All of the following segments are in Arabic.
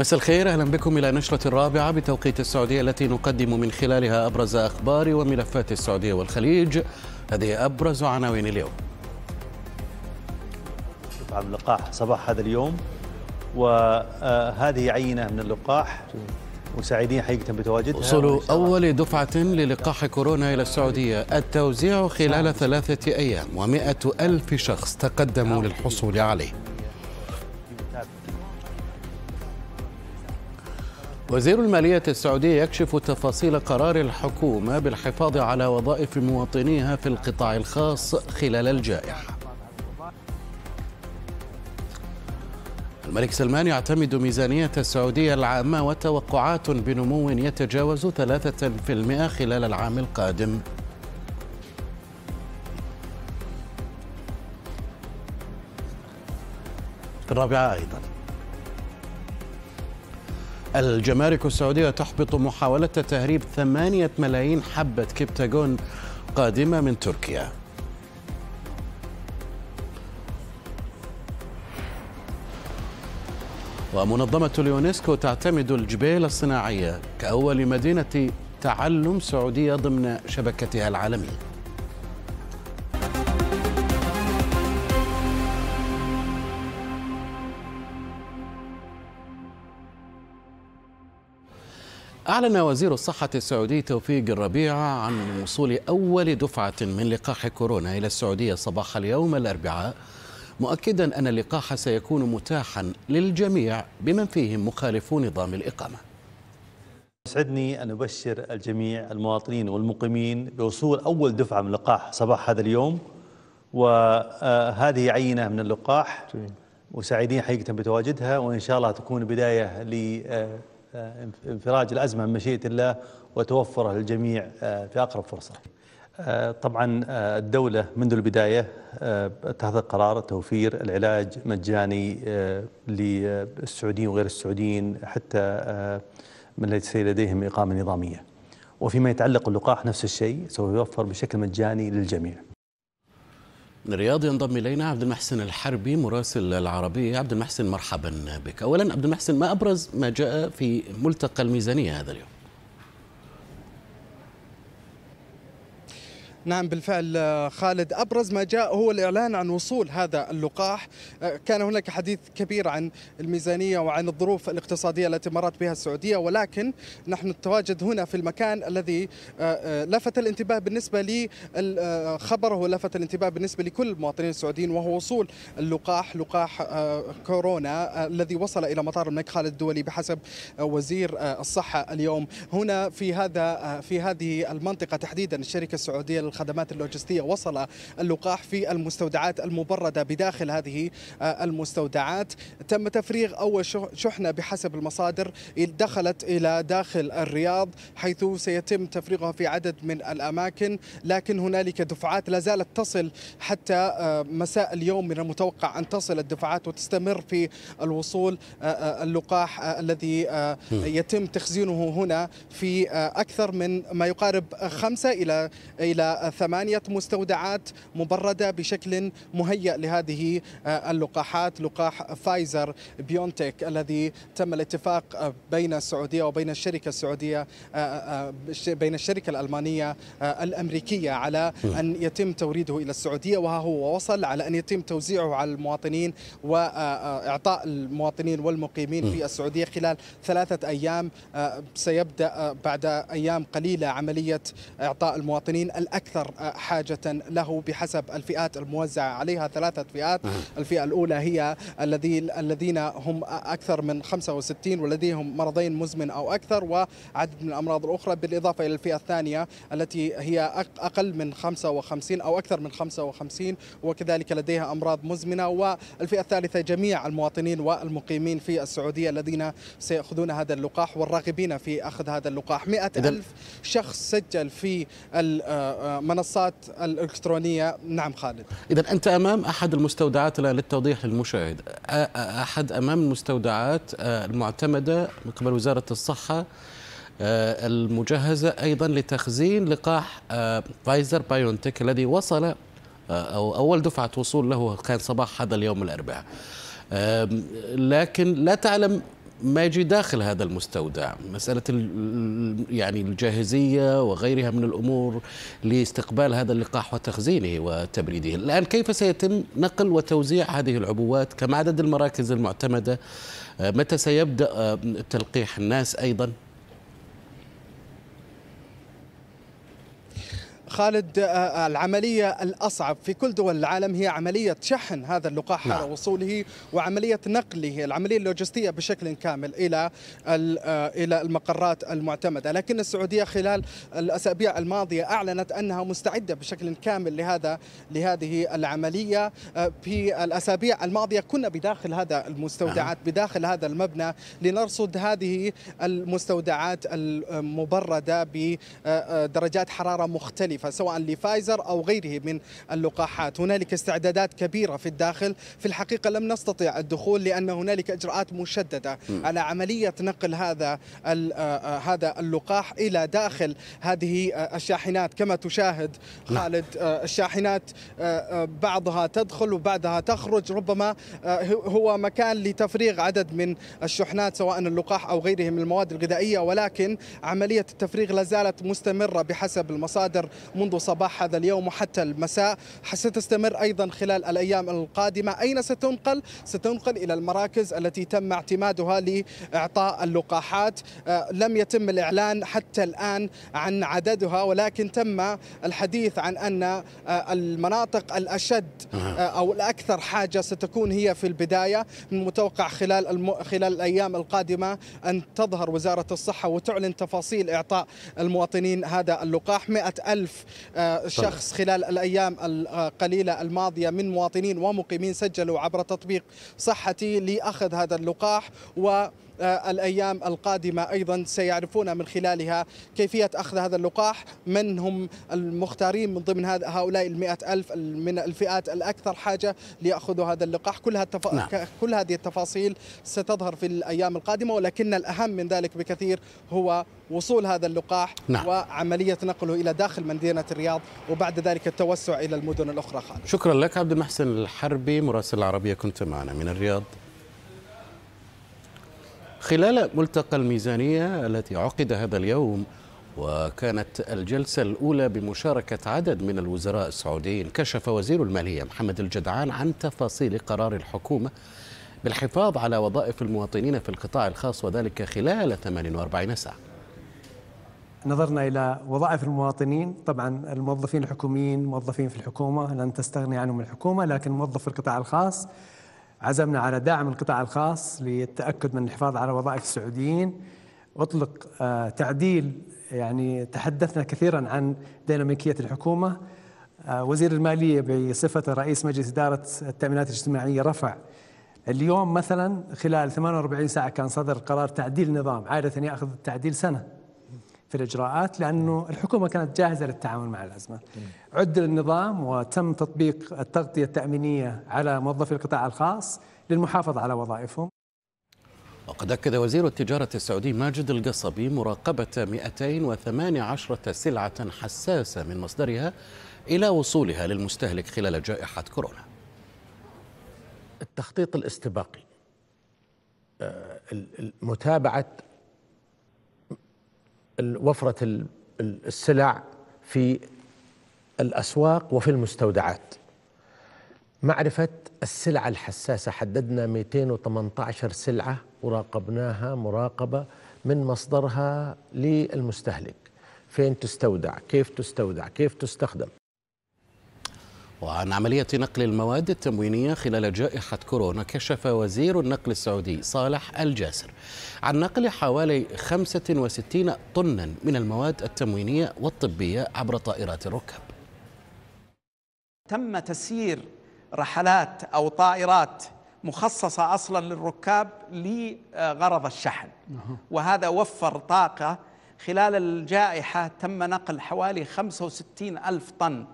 مساء الخير اهلا بكم الى نشره رابعه بتوقيت السعوديه التي نقدم من خلالها ابرز اخبار وملفات السعوديه والخليج هذه ابرز عناوين اليوم. عن لقاح صباح هذا اليوم وهذه عينه من اللقاح وسعيدين حقيقة بتواجدها وصول أول دفعة للقاح كورونا إلى السعودية التوزيع خلال نعم. ثلاثة أيام ومئة ألف شخص تقدموا نعم. للحصول عليه وزير المالية السعودية يكشف تفاصيل قرار الحكومة بالحفاظ على وظائف مواطنيها في القطاع الخاص خلال الجائحة. الملك سلمان يعتمد ميزانية السعودية العامة وتوقعات بنمو يتجاوز 3% خلال العام القادم. الرابعة أيضاً الجمارك السعودية تحبط محاولة تهريب ثمانية ملايين حبة كبتاجون قادمة من تركيا ومنظمة اليونسكو تعتمد الجبيل الصناعية كأول مدينة تعلم سعودية ضمن شبكتها العالمية أعلن وزير الصحة السعودي توفيق الربيع عن وصول أول دفعة من لقاح كورونا إلى السعودية صباح اليوم الأربعاء مؤكدا أن اللقاح سيكون متاحا للجميع بمن فيهم مخالفو نظام الإقامة يسعدني أن أبشر الجميع المواطنين والمقيمين بوصول أول دفعة من لقاح صباح هذا اليوم وهذه عينة من اللقاح وسعيدين حقيقة بتواجدها وإن شاء الله تكون بداية ل آه، انفراج الأزمة من مشيئة الله وتوفره للجميع آه، في أقرب فرصة آه، طبعا الدولة منذ البداية اتخذت قرار توفير العلاج مجاني للسعوديين وغير السعوديين حتى من ليس لديهم إقامة نظامية وفيما يتعلق اللقاح نفس الشيء سوف يوفر بشكل مجاني للجميع من الرياض ينضم الينا عبد المحسن الحربي مراسل العربيه عبد المحسن مرحبا بك اولا عبد المحسن ما ابرز ما جاء في ملتقى الميزانيه هذا اليوم نعم بالفعل آه، خالد أبرز ما جاء هو الإعلان عن وصول هذا اللقاح آه، كان هناك حديث كبير عن الميزانية وعن الظروف الاقتصادية التي مرت بها السعودية ولكن نحن نتواجد هنا في المكان الذي آه، لفت الانتباه بالنسبة لي الخبر هو لفت الانتباه بالنسبة لكل المواطنين السعوديين وهو وصول اللقاح لقاح كورونا الذي وصل إلى مطار الملك خالد الدولي بحسب وزير الصحة اليوم هنا في هذا في هذه المنطقة تحديدا الشركة السعودية الخدمات اللوجستية وصل اللقاح في المستودعات المبردة بداخل هذه آه، المستودعات تم تفريغ أول شحنة بحسب المصادر دخلت إلى داخل الرياض حيث سيتم تفريغها في عدد من الأماكن لكن هنالك دفعات لا زالت تصل حتى آه، مساء اليوم من المتوقع أن تصل الدفعات وتستمر في الوصول آه، اللقاح الذي يتم تخزينه هنا في أكثر من ما يقارب خمسة إلى إلى ثمانية مستودعات مبردة بشكل مهيأ لهذه آه، اللقاحات لقاح فايزر بيونتك الذي تم الاتفاق بين السعودية وبين الشركة السعودية آه، آه، بين الشركة الألمانية الأمريكية على أن يتم توريده إلى السعودية وها هو وصل على أن يتم توزيعه على المواطنين وإعطاء المواطنين والمقيمين في السعودية خلال ثلاثة أيام سيبدأ بعد أيام قليلة عملية إعطاء المواطنين الأكثر أكثر حاجة له بحسب الفئات الموزعة عليها ثلاثة فئات الفئة الأولى هي الذين هم أكثر من 65 ولديهم مرضين مزمن أو أكثر وعدد من الأمراض الأخرى بالإضافة إلى الفئة الثانية التي هي أقل من 55 أو أكثر من 55 وكذلك لديها أمراض مزمنة والفئة الثالثة جميع المواطنين والمقيمين في السعودية الذين سيأخذون هذا اللقاح والراغبين في أخذ هذا اللقاح 100 ألف شخص سجل في آه، آه، منصات الإلكترونية نعم خالد إذا أنت أمام أحد المستودعات الآن للتوضيح للمشاهد أحد أمام المستودعات المعتمدة من قبل وزارة الصحة المجهزة أيضا لتخزين لقاح فايزر بايونتك الذي وصل أو أول دفعة وصول له كان صباح هذا اليوم الأربعاء لكن لا تعلم ما يجي داخل هذا المستودع مسألة يعني الجاهزية وغيرها من الأمور لاستقبال هذا اللقاح وتخزينه وتبريده الآن كيف سيتم نقل وتوزيع هذه العبوات كم عدد المراكز المعتمدة آه، متى سيبدأ آه، تلقيح الناس أيضاً خالد آه، آه، العملية الأصعب في كل دول العالم هي عملية شحن هذا اللقاح نعم. على وصوله وعملية نقله العملية اللوجستية بشكل كامل إلى آه، إلى المقرات المعتمدة لكن السعودية خلال الأسابيع الماضية أعلنت أنها مستعدة بشكل كامل لهذا لهذه العملية في الأسابيع الماضية كنا بداخل هذا المستودعات نعم. بداخل هذا المبنى لنرصد هذه المستودعات المبردة بدرجات حرارة مختلفة مختلفة سواء لفايزر أو غيره من اللقاحات هنالك استعدادات كبيرة في الداخل في الحقيقة لم نستطيع الدخول لأن هنالك إجراءات مشددة م. على عملية نقل هذا آه، آه، هذا اللقاح إلى داخل هذه آه، الشاحنات كما تشاهد نعم. خالد الشاحنات بعضها تدخل وبعدها تخرج ربما هو مكان لتفريغ عدد من الشحنات سواء اللقاح أو غيره من المواد الغذائية ولكن عملية التفريغ لا زالت مستمرة بحسب المصادر منذ صباح هذا اليوم وحتى المساء ستستمر أيضا خلال الأيام القادمة أين ستنقل؟ ستنقل إلى المراكز التي تم اعتمادها لإعطاء اللقاحات آه، لم يتم الإعلان حتى الآن عن عددها ولكن تم الحديث عن أن آه، المناطق الأشد آه، أو الأكثر حاجة ستكون هي في البداية من المتوقع خلال الم... خلال الأيام القادمة أن تظهر وزارة الصحة وتعلن تفاصيل إعطاء المواطنين هذا اللقاح مئة ألف آه، شخص خلال الأيام القليلة الماضية من مواطنين ومقيمين سجلوا عبر تطبيق صحتي لأخذ هذا اللقاح و آه، الأيام القادمة أيضا سيعرفون من خلالها كيفية أخذ هذا اللقاح من هم المختارين من ضمن هؤلاء المئة ألف من الفئات الأكثر حاجة ليأخذوا هذا اللقاح كل, التفا... نعم. كل هذه التفاصيل ستظهر في الأيام القادمة ولكن الأهم من ذلك بكثير هو وصول هذا اللقاح نعم. وعملية نقله إلى داخل مدينة الرياض وبعد ذلك التوسع إلى المدن الأخرى خالد شكرا لك عبد المحسن الحربي مراسل العربية كنت معنا من الرياض خلال ملتقى الميزانية التي عقد هذا اليوم وكانت الجلسة الأولى بمشاركة عدد من الوزراء السعوديين كشف وزير المالية محمد الجدعان عن تفاصيل قرار الحكومة بالحفاظ على وظائف المواطنين في القطاع الخاص وذلك خلال 48 ساعة نظرنا إلى وظائف المواطنين طبعا الموظفين الحكوميين موظفين في الحكومة لن تستغني عنهم الحكومة لكن موظف في القطاع الخاص عزمنا على دعم القطاع الخاص للتأكد من الحفاظ على وظائف السعوديين أطلق آه، تعديل يعني تحدثنا كثيرا عن ديناميكية الحكومة آه، وزير المالية بصفته رئيس مجلس إدارة التأمينات الاجتماعية رفع اليوم مثلا خلال 48 ساعة كان صدر قرار تعديل نظام عادة يأخذ التعديل سنة في الإجراءات لأنه الحكومة كانت جاهزة للتعامل مع الأزمة عدل النظام وتم تطبيق التغطية التأمينية على موظفي القطاع الخاص للمحافظة على وظائفهم وقد أكد وزير التجارة السعودي ماجد القصبي مراقبة 218 سلعة حساسة من مصدرها إلى وصولها للمستهلك خلال جائحة كورونا التخطيط الاستباقي آه، متابعة وفرة السلع في الأسواق وفي المستودعات معرفة السلعة الحساسة حددنا 218 سلعة وراقبناها مراقبة من مصدرها للمستهلك فين تستودع كيف تستودع كيف تستخدم وعن عملية نقل المواد التموينية خلال جائحة كورونا كشف وزير النقل السعودي صالح الجاسر عن نقل حوالي 65 طنا من المواد التموينية والطبية عبر طائرات الركب تم تسيير رحلات أو طائرات مخصصة أصلا للركاب لغرض الشحن نعم. وهذا وفر طاقة خلال الجائحة تم نقل حوالي 65 ألف طن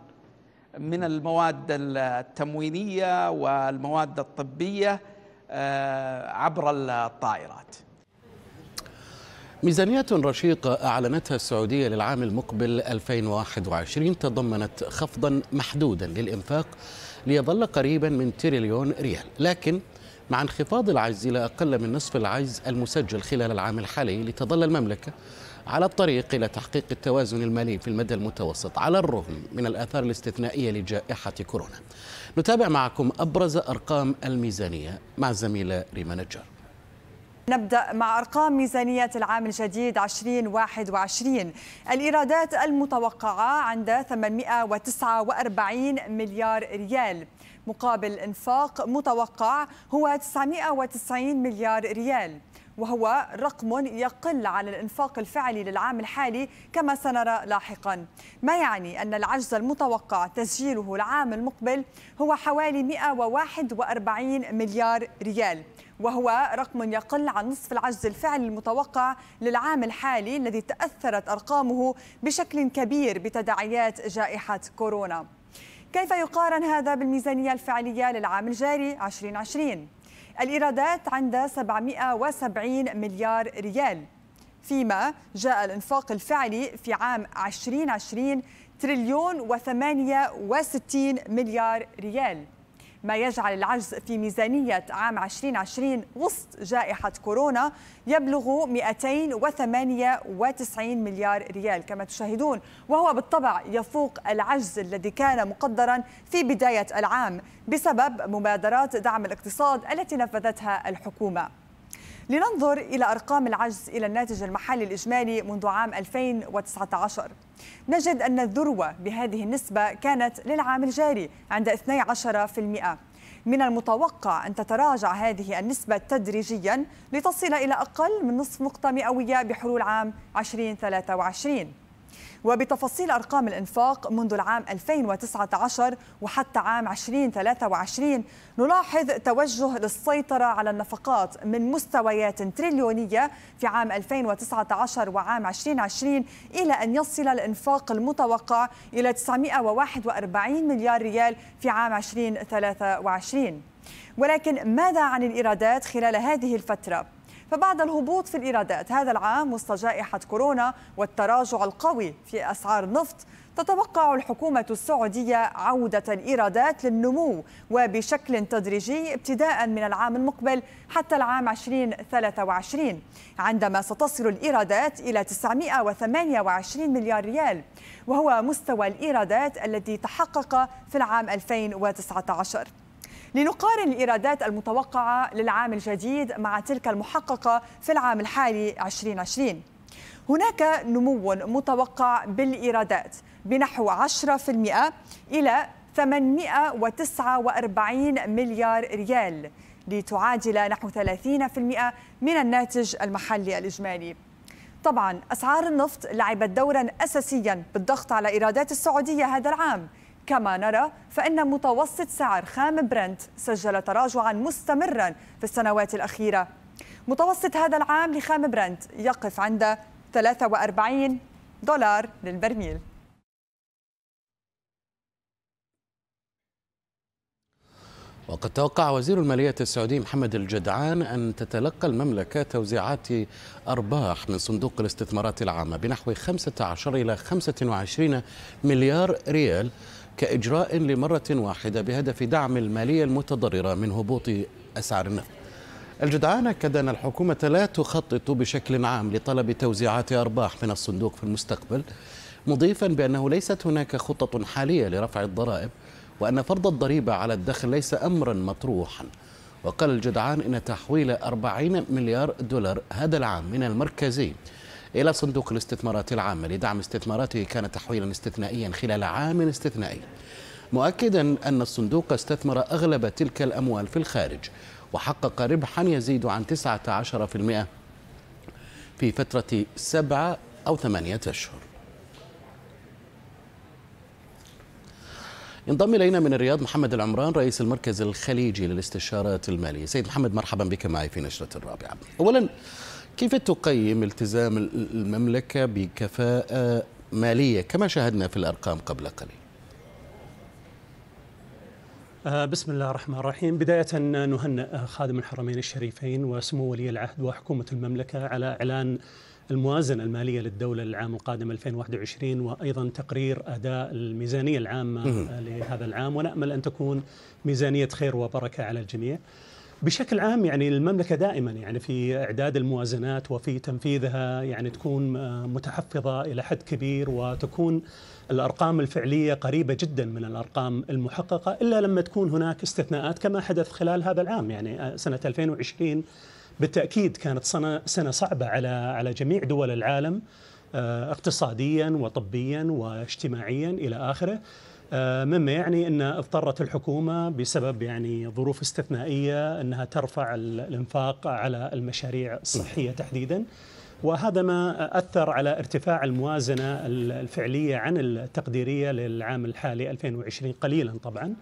من المواد التموينيه والمواد الطبيه آه، عبر الطائرات. ميزانية رشيقة أعلنتها السعودية للعام المقبل 2021 تضمنت خفضا محدودا للإنفاق ليظل قريبا من تريليون ريال لكن مع انخفاض العجز إلى أقل من نصف العجز المسجل خلال العام الحالي لتظل المملكة على الطريق إلى تحقيق التوازن المالي في المدى المتوسط على الرغم من الآثار الاستثنائية لجائحة كورونا نتابع معكم أبرز أرقام الميزانية مع الزميلة ريما نجار نبدأ مع أرقام ميزانية العام الجديد 2021 الإيرادات المتوقعة عند 849 مليار ريال مقابل إنفاق متوقع هو 990 مليار ريال وهو رقم يقل عن الإنفاق الفعلي للعام الحالي كما سنرى لاحقا ما يعني أن العجز المتوقع تسجيله العام المقبل هو حوالي 141 مليار ريال وهو رقم يقل عن نصف العجز الفعلي المتوقع للعام الحالي الذي تأثرت أرقامه بشكل كبير بتداعيات جائحة كورونا كيف يقارن هذا بالميزانية الفعلية للعام الجاري 2020؟ الإيرادات عند 770 مليار ريال فيما جاء الإنفاق الفعلي في عام 2020 تريليون و68 مليار ريال ما يجعل العجز في ميزانية عام 2020 وسط جائحة كورونا يبلغ 298 مليار ريال كما تشاهدون وهو بالطبع يفوق العجز الذي كان مقدرا في بداية العام بسبب مبادرات دعم الاقتصاد التي نفذتها الحكومة لننظر إلى أرقام العجز إلى الناتج المحلي الإجمالي منذ عام 2019 نجد أن الذروة بهذه النسبة كانت للعام الجاري عند 12% من المتوقع أن تتراجع هذه النسبة تدريجيا لتصل إلى أقل من نصف نقطة مئوية بحلول عام 2023 وبتفاصيل أرقام الإنفاق منذ العام 2019 وحتى عام 2023 نلاحظ توجه للسيطرة على النفقات من مستويات تريليونية في عام 2019 وعام 2020 إلى أن يصل الإنفاق المتوقع إلى 941 مليار ريال في عام 2023 ولكن ماذا عن الإيرادات خلال هذه الفترة؟ فبعد الهبوط في الإيرادات هذا العام وسط جائحة كورونا والتراجع القوي في أسعار النفط تتوقع الحكومة السعودية عودة الإيرادات للنمو وبشكل تدريجي ابتداء من العام المقبل حتى العام 2023 عندما ستصل الإيرادات إلى 928 مليار ريال وهو مستوى الإيرادات الذي تحقق في العام 2019 لنقارن الإيرادات المتوقعة للعام الجديد مع تلك المحققة في العام الحالي 2020 هناك نمو متوقع بالإيرادات بنحو 10% إلى 849 مليار ريال لتعادل نحو 30% من الناتج المحلي الإجمالي طبعا أسعار النفط لعبت دورا أساسيا بالضغط على إيرادات السعودية هذا العام كما نرى فإن متوسط سعر خام برنت سجل تراجعا مستمرا في السنوات الأخيرة متوسط هذا العام لخام برنت يقف عند 43 دولار للبرميل وقد توقع وزير المالية السعودي محمد الجدعان أن تتلقى المملكة توزيعات أرباح من صندوق الاستثمارات العامة بنحو 15 إلى 25 مليار ريال كإجراء لمرة واحدة بهدف دعم المالية المتضررة من هبوط أسعار النفط الجدعان أكد أن الحكومة لا تخطط بشكل عام لطلب توزيعات أرباح من الصندوق في المستقبل مضيفا بأنه ليست هناك خطط حالية لرفع الضرائب وأن فرض الضريبة على الدخل ليس أمرا مطروحا وقال الجدعان إن تحويل 40 مليار دولار هذا العام من المركزي إلى صندوق الاستثمارات العامة لدعم استثماراته كان تحويلا استثنائيا خلال عام استثنائي مؤكدا أن الصندوق استثمر أغلب تلك الأموال في الخارج وحقق ربحا يزيد عن 19% في فترة سبعة أو ثمانية أشهر انضم الينا من الرياض محمد العمران رئيس المركز الخليجي للاستشارات الماليه سيد محمد مرحبا بك معي في نشره الرابعه اولا كيف تقيم التزام المملكة بكفاءة مالية كما شاهدنا في الأرقام قبل قليل أه، بسم الله الرحمن الرحيم بداية نهنئ خادم الحرمين الشريفين وسمو ولي العهد وحكومة المملكة على إعلان الموازنة المالية للدولة للعام القادم 2021 وأيضا تقرير أداء الميزانية العامة لهذا العام ونأمل أن تكون ميزانية خير وبركة على الجميع بشكل عام يعني المملكه دائما يعني في اعداد الموازنات وفي تنفيذها يعني تكون آه، متحفظه الى حد كبير وتكون الارقام الفعليه قريبه جدا من الارقام المحققه الا لما تكون هناك استثناءات كما حدث خلال هذا العام يعني آه، سنه 2020 بالتاكيد كانت سنه صعبه على على جميع دول العالم آه، اقتصاديا وطبيا واجتماعيا الى اخره آه، مما يعني ان اضطرت الحكومه بسبب يعني ظروف استثنائيه انها ترفع الانفاق على المشاريع الصحيه تحديدا وهذا ما اثر على ارتفاع الموازنه الفعليه عن التقديريه للعام الحالي 2020 قليلا طبعا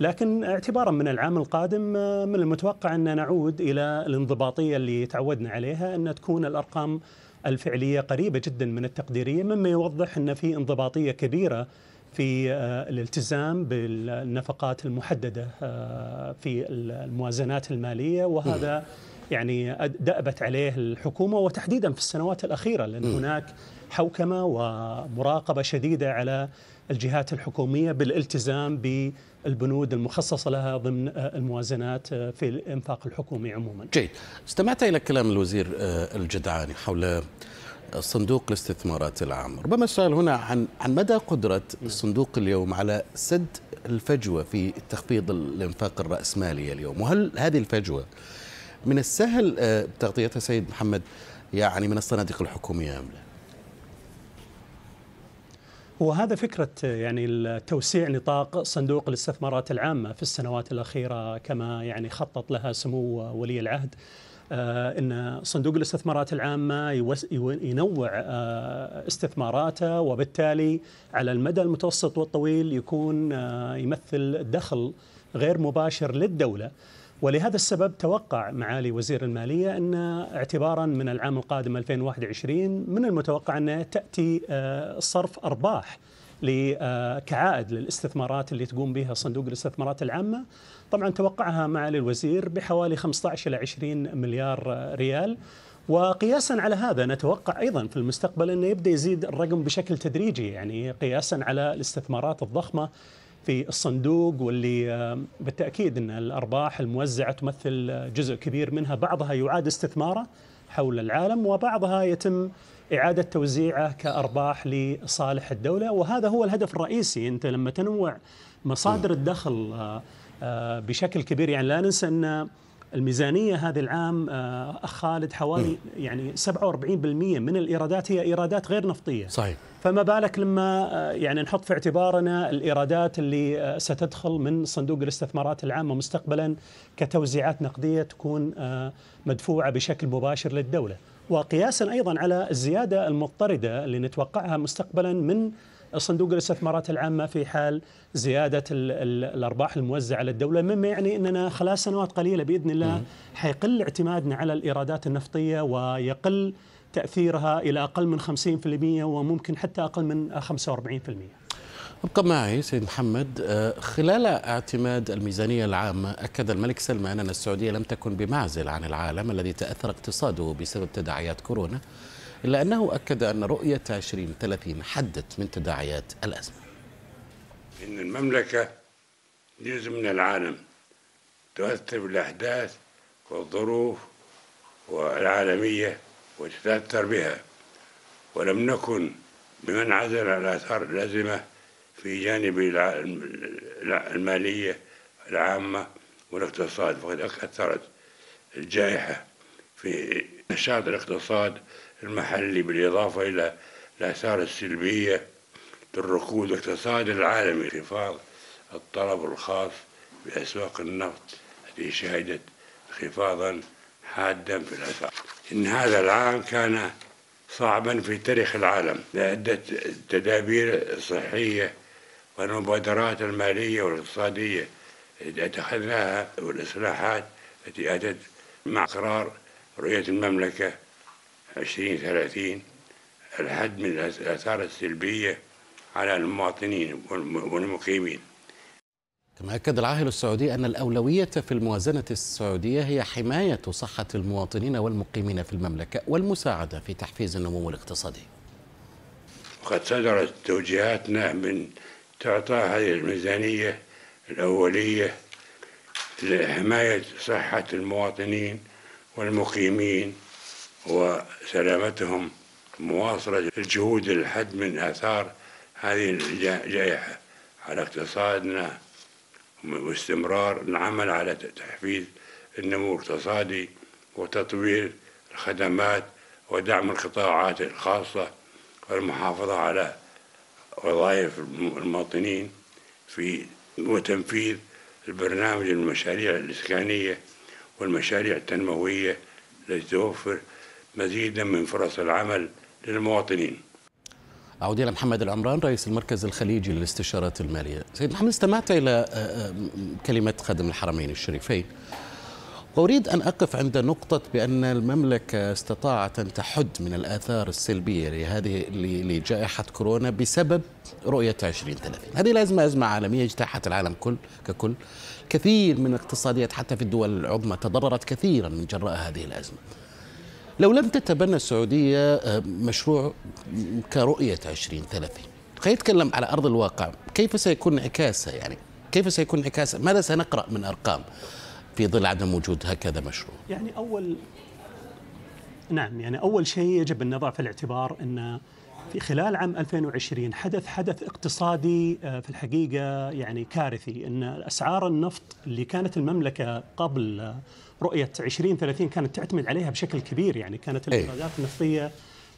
لكن اعتبارا من العام القادم آه، من المتوقع ان نعود الى الانضباطيه اللي تعودنا عليها ان تكون الارقام الفعليه قريبه جدا من التقديريه مما يوضح ان في انضباطيه كبيره في آه، الالتزام بالنفقات المحدده آه، في الموازنات الماليه وهذا يعني دأبت عليه الحكومه وتحديدا في السنوات الاخيره لان هناك حوكمه ومراقبه شديده على الجهات الحكوميه بالالتزام بالبنود المخصصه لها ضمن آه، الموازنات في الانفاق الحكومي عموما. جيد، استمعت الى كلام الوزير الجدعاني حول صندوق الاستثمارات العام ربما السؤال هنا عن عن مدى قدرة نعم. الصندوق اليوم على سد الفجوة في تخفيض الانفاق الرأسمالي اليوم وهل هذه الفجوة من السهل آه، تغطيتها سيد محمد يعني من الصناديق الحكومية أم لا؟ وهذا فكرة آه، يعني توسيع نطاق صندوق الاستثمارات العامة في السنوات الأخيرة كما يعني خطط لها سمو ولي العهد آه، ان صندوق الاستثمارات العامه ينوع آه، استثماراته وبالتالي على المدى المتوسط والطويل يكون آه، يمثل دخل غير مباشر للدوله. ولهذا السبب توقع معالي وزير المالية أن اعتبارا من العام القادم 2021 من المتوقع أن تأتي صرف أرباح كعائد للاستثمارات اللي تقوم بها صندوق الاستثمارات العامة طبعا توقعها معالي الوزير بحوالي 15 إلى 20 مليار ريال وقياسا على هذا نتوقع ايضا في المستقبل انه يبدا يزيد الرقم بشكل تدريجي يعني قياسا على الاستثمارات الضخمه في الصندوق واللي آه، بالتاكيد ان الارباح الموزعه تمثل جزء كبير منها بعضها يعاد استثماره حول العالم وبعضها يتم اعاده توزيعه كارباح لصالح الدوله وهذا هو الهدف الرئيسي انت لما تنوع مصادر الدخل آه، آه، بشكل كبير يعني لا ننسى ان الميزانية هذا العام آه، أخ خالد حوالي يعني 47% من الإيرادات هي إيرادات غير نفطية صحيح فما بالك لما آه، يعني نحط في اعتبارنا الإيرادات اللي ستدخل من صندوق الاستثمارات العامة مستقبلا كتوزيعات نقدية تكون مدفوعة بشكل مباشر للدولة وقياسا أيضا على الزيادة المضطردة اللي نتوقعها مستقبلا من الصندوق الاستثمارات العامه في حال زياده الـ الـ الارباح الموزعه على الدوله مما يعني اننا خلال سنوات قليله باذن الله حيقل اعتمادنا على الايرادات النفطيه ويقل تاثيرها الى اقل من 50% وممكن حتى اقل من 45%. ابقى معي سيد محمد آه، خلال اعتماد الميزانية العامة أكد الملك سلمان أن السعودية لم تكن بمعزل عن العالم الذي تأثر اقتصاده بسبب تداعيات كورونا إلا أنه أكد أن رؤية 2030 حدت من تداعيات الأزمة إن المملكة جزء من العالم تؤثر بالأحداث والظروف والعالمية وتتأثر بها ولم نكن بمنعزل عن أثار اللازمة في جانب المالية العامة والاقتصاد فقد أثرت الجائحة في نشاط الاقتصاد المحلي بالإضافة إلى الآثار السلبية للركود الاقتصادي العالمي انخفاض الطلب الخاص بأسواق النفط التي شهدت انخفاضا حادا في الأسعار إن هذا العام كان صعبا في تاريخ العالم لعدة تدابير صحية والمبادرات المالية والاقتصادية التي أتخذناها والإصلاحات التي أتت مع قرار رؤية المملكة 2030 الحد من الآثار السلبية على المواطنين والمقيمين كما أكد العاهل السعودي أن الأولوية في الموازنة السعودية هي حماية صحة المواطنين والمقيمين في المملكة والمساعدة في تحفيز النمو الاقتصادي وقد صدرت توجيهاتنا من تعطى هذه الميزانية الأولية لحماية صحة المواطنين والمقيمين وسلامتهم مواصلة الجهود للحد من آثار هذه الجائحة على اقتصادنا واستمرار العمل على تحفيز النمو الاقتصادي وتطوير الخدمات ودعم القطاعات الخاصة والمحافظة على وظائف المواطنين في وتنفيذ البرنامج المشاريع الإسكانية والمشاريع التنموية التي توفر مزيدا من فرص العمل للمواطنين أعود إلى محمد العمران رئيس المركز الخليجي للاستشارات المالية سيد محمد استمعت إلى آه، آه، كلمة خادم الحرمين الشريفين أريد أن أقف عند نقطة بأن المملكة استطاعت أن تحد من الآثار السلبية لهذه لجائحة كورونا بسبب رؤية 2030 هذه الأزمة أزمة عالمية اجتاحت العالم كل ككل كثير من الاقتصاديات حتى في الدول العظمى تضررت كثيرا من جراء هذه الأزمة لو لم تتبنى السعودية آه، مشروع كرؤية 2030 خلينا نتكلم على أرض الواقع كيف سيكون انعكاسها يعني كيف سيكون انعكاسها ماذا سنقرأ من أرقام في ظل عدم وجود هكذا مشروع يعني أول نعم يعني أول شيء يجب أن نضع في الاعتبار أن في خلال عام 2020 حدث حدث اقتصادي آه، في الحقيقة يعني كارثي أن أسعار النفط اللي كانت المملكة قبل آه، رؤية 2030 كانت تعتمد عليها بشكل كبير يعني كانت إيه. الإيرادات النفطية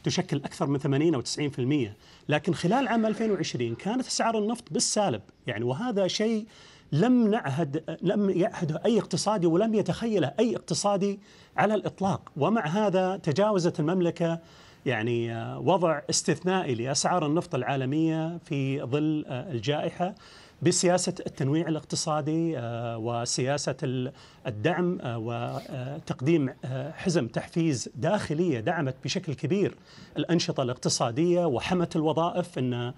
تشكل أكثر من 80 أو 90% لكن خلال عام 2020 كانت أسعار النفط بالسالب يعني وهذا شيء لم نعهد لم يعهده اي اقتصادي ولم يتخيله اي اقتصادي على الاطلاق، ومع هذا تجاوزت المملكه يعني آه، وضع استثنائي لاسعار النفط العالميه في ظل آه، الجائحه بسياسه التنويع الاقتصادي آه، وسياسه الدعم آه، وتقديم آه، حزم تحفيز داخليه دعمت بشكل كبير الانشطه الاقتصاديه وحمت الوظائف ان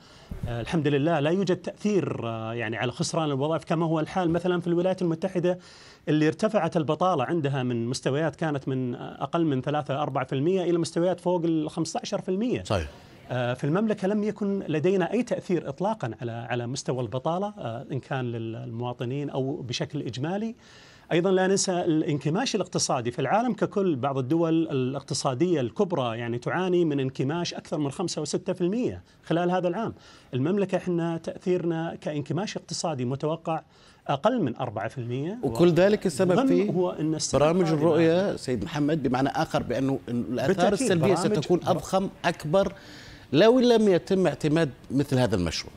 الحمد لله لا يوجد تاثير يعني على خسران الوظائف كما هو الحال مثلا في الولايات المتحده اللي ارتفعت البطاله عندها من مستويات كانت من اقل من 3 4% الى مستويات فوق ال 15% صحيح آه، في المملكه لم يكن لدينا اي تاثير اطلاقا على على مستوى البطاله آه، ان كان للمواطنين او بشكل اجمالي ايضا لا ننسى الانكماش الاقتصادي في العالم ككل بعض الدول الاقتصاديه الكبرى يعني تعاني من انكماش اكثر من 5 و6% خلال هذا العام المملكه احنا تاثيرنا كانكماش اقتصادي متوقع اقل من 4% وكل ذلك السبب في هو ان برامج الرؤيه سيد محمد بمعنى اخر بانه الاثار السلبيه ستكون اضخم اكبر لو لم يتم اعتماد مثل هذا المشروع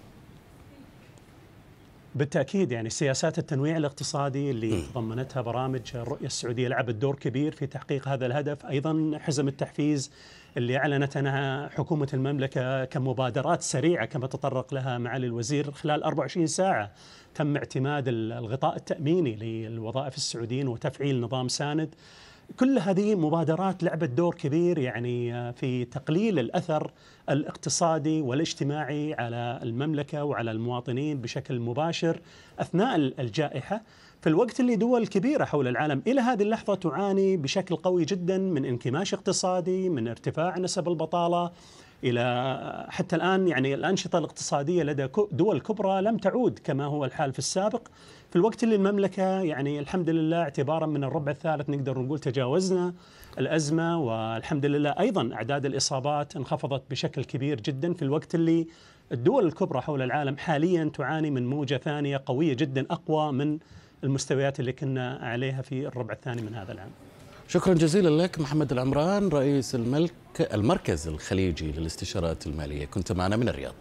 بالتاكيد يعني سياسات التنويع الاقتصادي اللي ضمنتها برامج الرؤيه السعوديه لعبت دور كبير في تحقيق هذا الهدف، ايضا حزم التحفيز اللي اعلنت عنها حكومه المملكه كمبادرات سريعه كما تطرق لها معالي الوزير خلال 24 ساعه تم اعتماد الغطاء التاميني للوظائف السعوديين وتفعيل نظام ساند كل هذه مبادرات لعبت دور كبير يعني آه، في تقليل الاثر الاقتصادي والاجتماعي على المملكه وعلى المواطنين بشكل مباشر اثناء الجائحه في الوقت اللي دول كبيره حول العالم الى هذه اللحظه تعاني بشكل قوي جدا من انكماش اقتصادي، من ارتفاع نسب البطاله الى آه، حتى الان يعني الانشطه الاقتصاديه لدى دول كبرى لم تعود كما هو الحال في السابق في الوقت اللي المملكة يعني الحمد لله اعتبارا من الربع الثالث نقدر نقول تجاوزنا الأزمة والحمد لله أيضا أعداد الإصابات انخفضت بشكل كبير جدا في الوقت اللي الدول الكبرى حول العالم حاليا تعاني من موجة ثانية قوية جدا أقوى من المستويات اللي كنا عليها في الربع الثاني من هذا العام شكرا جزيلا لك محمد العمران رئيس الملك المركز الخليجي للاستشارات المالية كنت معنا من الرياض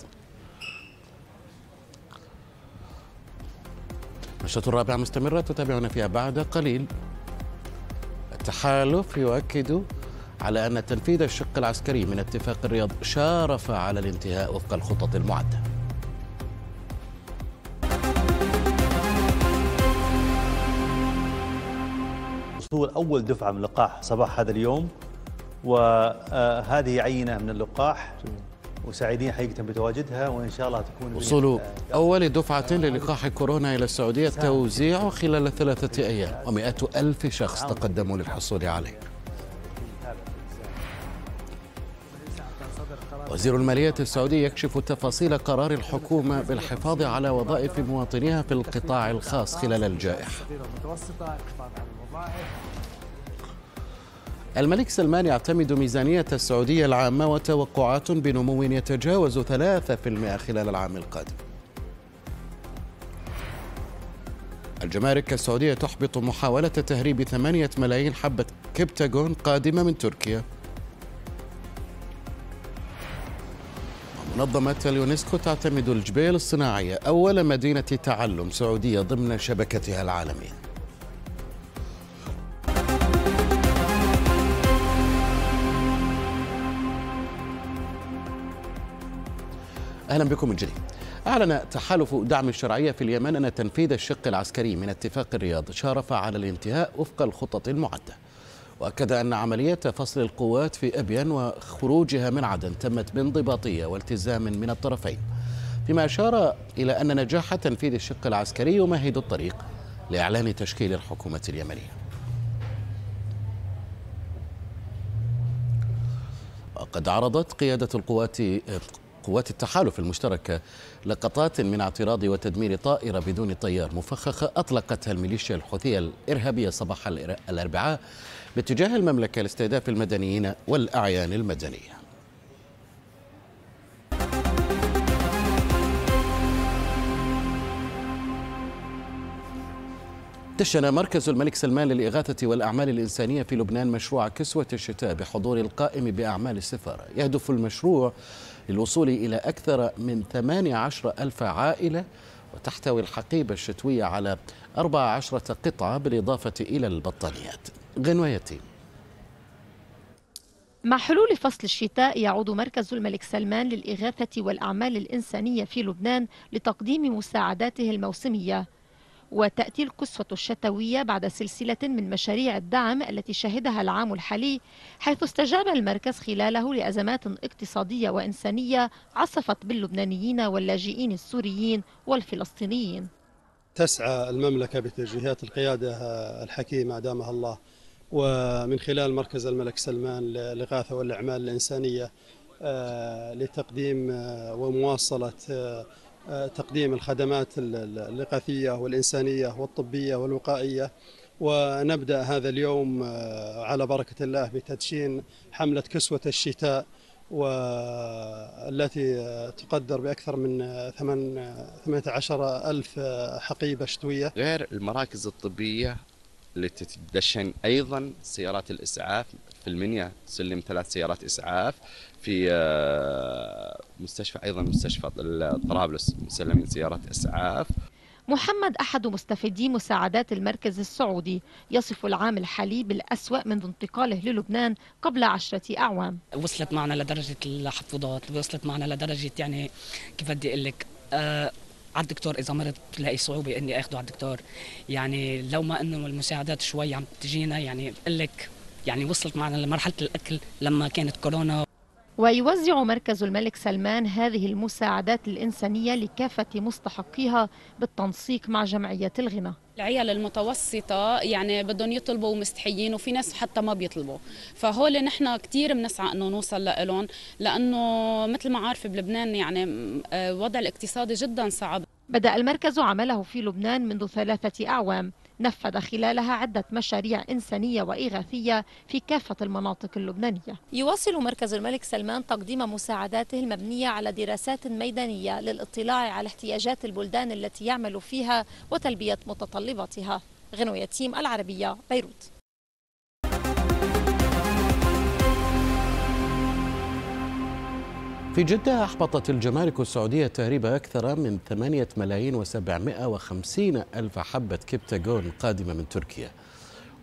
نشرة الرابعة مستمرة تتابعون فيها بعد قليل التحالف يؤكد على أن تنفيذ الشق العسكري من اتفاق الرياض شارف على الانتهاء وفق الخطط المعدة وصول أول دفعة من لقاح صباح هذا اليوم وهذه عينة من اللقاح وسعيدين حقيقة بتواجدها وإن شاء الله تكون وصول أول دفعة للقاح كورونا إلى السعودية توزيعه خلال ثلاثة أيام ومئات ألف شخص تقدموا للحصول عليه وزير المالية السعودي يكشف تفاصيل قرار الحكومة بالحفاظ على وظائف مواطنيها في القطاع الخاص خلال الجائحة الملك سلمان يعتمد ميزانية السعودية العامة وتوقعات بنمو يتجاوز 3% خلال العام القادم الجمارك السعودية تحبط محاولة تهريب 8 ملايين حبة كبتاغون قادمة من تركيا منظمة اليونسكو تعتمد الجبيل الصناعية أول مدينة تعلم سعودية ضمن شبكتها العالمية أهلا بكم من جديد أعلن تحالف دعم الشرعية في اليمن أن تنفيذ الشق العسكري من اتفاق الرياض شارف على الانتهاء وفق الخطط المعدة وأكد أن عملية فصل القوات في أبيان وخروجها من عدن تمت بانضباطية والتزام من الطرفين فيما أشار إلى أن نجاح تنفيذ الشق العسكري يمهد الطريق لإعلان تشكيل الحكومة اليمنية وقد عرضت قيادة القوات قوات التحالف المشتركة لقطات من اعتراض وتدمير طائرة بدون طيار مفخخة أطلقتها الميليشيا الحوثية الإرهابية صباح الأربعاء باتجاه المملكة لاستهداف المدنيين والأعيان المدنية دشن مركز الملك سلمان للإغاثة والأعمال الإنسانية في لبنان مشروع كسوة الشتاء بحضور القائم بأعمال السفارة يهدف المشروع للوصول إلى أكثر من 18 ألف عائلة وتحتوي الحقيبة الشتوية على 14 قطعة بالإضافة إلى البطانيات غنويتي مع حلول فصل الشتاء يعود مركز الملك سلمان للإغاثة والأعمال الإنسانية في لبنان لتقديم مساعداته الموسمية وتأتي القصفة الشتوية بعد سلسلة من مشاريع الدعم التي شهدها العام الحالي حيث استجاب المركز خلاله لأزمات اقتصادية وإنسانية عصفت باللبنانيين واللاجئين السوريين والفلسطينيين تسعى المملكة بتوجيهات القيادة الحكيمة دامها الله ومن خلال مركز الملك سلمان للإغاثة والأعمال الإنسانية آه، لتقديم آه، ومواصلة آه، تقديم الخدمات الإغاثية والإنسانية والطبية والوقائية ونبدأ هذا اليوم آه، على بركة الله بتدشين حملة كسوة الشتاء والتي آه، تقدر بأكثر من 18 آه، ألف حقيبة شتوية غير المراكز الطبية التي تدشن أيضا سيارات الإسعاف في المنيا سلم ثلاث سيارات إسعاف في آه، مستشفى ايضا مستشفى طرابلس مسلمين سيارات اسعاف محمد أحد مستفيدي مساعدات المركز السعودي يصف العام الحالي بالأسوأ منذ انتقاله للبنان قبل عشرة أعوام وصلت معنا لدرجة الحفاضات وصلت معنا لدرجة يعني كيف بدي أقول لك آه على الدكتور اذا مرض بلاقي صعوبه اني اخذه على الدكتور يعني لو ما انه المساعدات شوي عم تجينا يعني بقول لك يعني وصلت معنا لمرحله الاكل لما كانت كورونا ويوزع مركز الملك سلمان هذه المساعدات الإنسانية لكافة مستحقيها بالتنسيق مع جمعيات الغنى العيال المتوسطة يعني بدهم يطلبوا ومستحيين وفي ناس حتى ما بيطلبوا فهول نحن كثير بنسعى انه نوصل لهم لانه مثل ما عارفه بلبنان يعني آه، وضع الاقتصادي جدا صعب بدأ المركز عمله في لبنان منذ ثلاثة أعوام نفذ خلالها عدة مشاريع إنسانية وإغاثية في كافة المناطق اللبنانية يواصل مركز الملك سلمان تقديم مساعداته المبنية على دراسات ميدانية للاطلاع على احتياجات البلدان التي يعمل فيها وتلبية متطلباتها غنوية تيم العربية بيروت في جدة أحبطت الجمارك السعودية تهريب أكثر من ثمانية ملايين وسبعمائة وخمسين ألف حبة كبتاجون قادمة من تركيا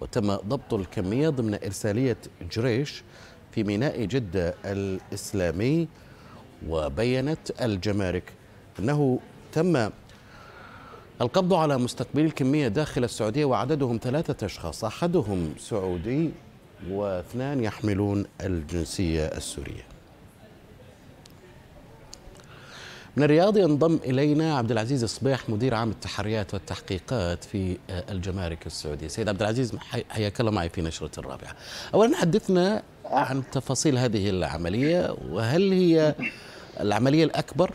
وتم ضبط الكمية ضمن إرسالية جريش في ميناء جدة الإسلامي وبينت الجمارك أنه تم القبض على مستقبلي الكمية داخل السعودية وعددهم ثلاثة أشخاص أحدهم سعودي واثنان يحملون الجنسية السورية من الرياض ينضم إلينا عبد العزيز الصبيح مدير عام التحريات والتحقيقات في آه، الجمارك السعودية سيد عبد العزيز حياك الله معي في نشرة الرابعة أولا حدثنا عن تفاصيل هذه العملية وهل هي العملية الأكبر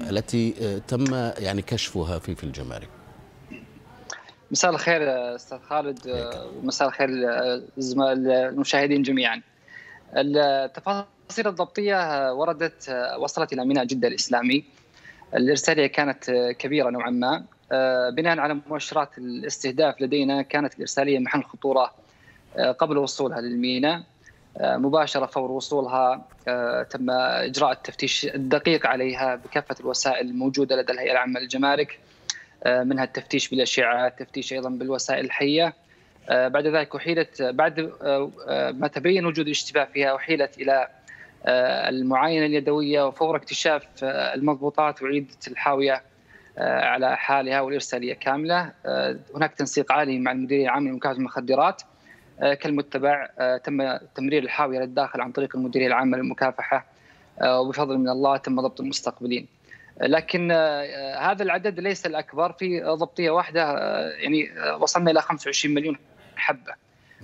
التي آه، تم يعني كشفها في في الجمارك مساء الخير استاذ خالد ومساء آه، الخير المشاهدين جميعا التفاصيل التفاصيل الضبطيه وردت آه، وصلت الى ميناء جده الاسلامي. الارساليه كانت آه، كبيره نوعا ما آه، بناء على مؤشرات الاستهداف لدينا كانت الارساليه محل خطوره قبل وصولها للميناء مباشره فور وصولها تم اجراء التفتيش الدقيق عليها بكافه الوسائل الموجوده لدى الهيئه العامه للجمارك منها التفتيش بالاشعه، التفتيش ايضا بالوسائل الحيه. بعد ذلك احيلت بعد ما تبين وجود الاشتباه فيها احيلت الى آه، المعاينه اليدويه وفور اكتشاف آه، المضبوطات وعيده الحاويه آه، على حالها والارساليه كامله هناك تنسيق عالي مع المديريه العامه لمكافحه المخدرات كالمتبع تم تمرير الحاويه للداخل عن طريق المديريه العامه للمكافحه وبفضل من الله تم ضبط المستقبلين لكن هذا العدد ليس الاكبر في ضبطيه واحده يعني وصلنا الى 25 مليون حبه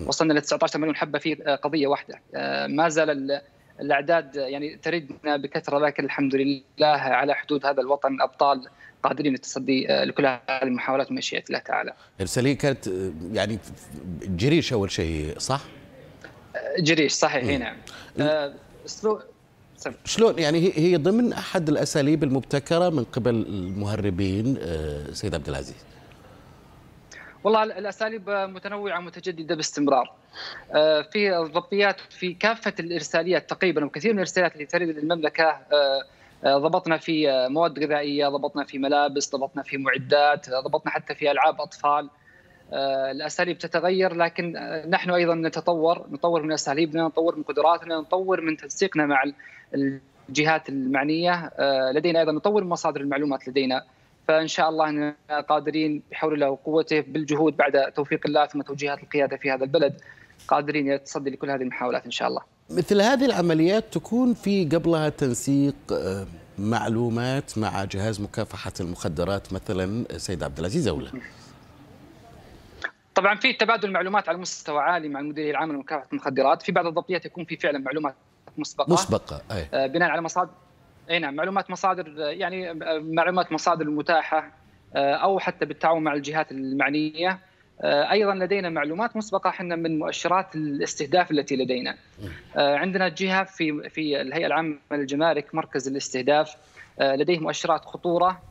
وصلنا الى 19 مليون حبه في قضيه واحده ما زال الاعداد يعني تردنا بكثره لكن الحمد لله على حدود هذا الوطن ابطال قادرين التصدي آه، لكل هذه المحاولات بمشيئه الله تعالى. ارساليه كانت آه، يعني جريش اول شيء صح؟ آه، جريش صحيح اي إيه، نعم. اسلوب شلون يعني هي ضمن احد الاساليب المبتكره من قبل المهربين سيد عبد العزيز. والله الاساليب متنوعه متجدده باستمرار آه، في الضبطيات في كافه الارساليات تقريبا وكثير من الارساليات اللي ترد للمملكه آه، آه، ضبطنا في مواد غذائيه ضبطنا في ملابس ضبطنا في معدات ضبطنا حتى في العاب اطفال الاساليب تتغير لكن نحن ايضا نتطور نطور من اساليبنا نطور من قدراتنا نطور من تنسيقنا مع الجهات المعنيه لدينا ايضا نطور مصادر المعلومات لدينا فان شاء الله قادرين بحول الله وقوته بالجهود بعد توفيق الله ثم توجيهات القياده في هذا البلد قادرين التصدي لكل هذه المحاولات ان شاء الله. مثل هذه العمليات تكون في قبلها تنسيق آه، معلومات مع جهاز مكافحه المخدرات مثلا آه، سيد عبد العزيز او لا؟ طبعا في تبادل معلومات على مستوى عالي مع المديريه العامه لمكافحه المخدرات، في بعض الضبطيات يكون في فعلا معلومات مسبقه مسبقه أي. آه، بناء على مصادر اي نعم معلومات مصادر يعني آه، معلومات مصادر متاحه آه، او حتى بالتعاون مع الجهات المعنيه آه، ايضا لدينا معلومات مسبقه احنا من مؤشرات الاستهداف التي لدينا عندنا جهه في في الهيئه العامه للجمارك مركز الاستهداف لديه مؤشرات خطوره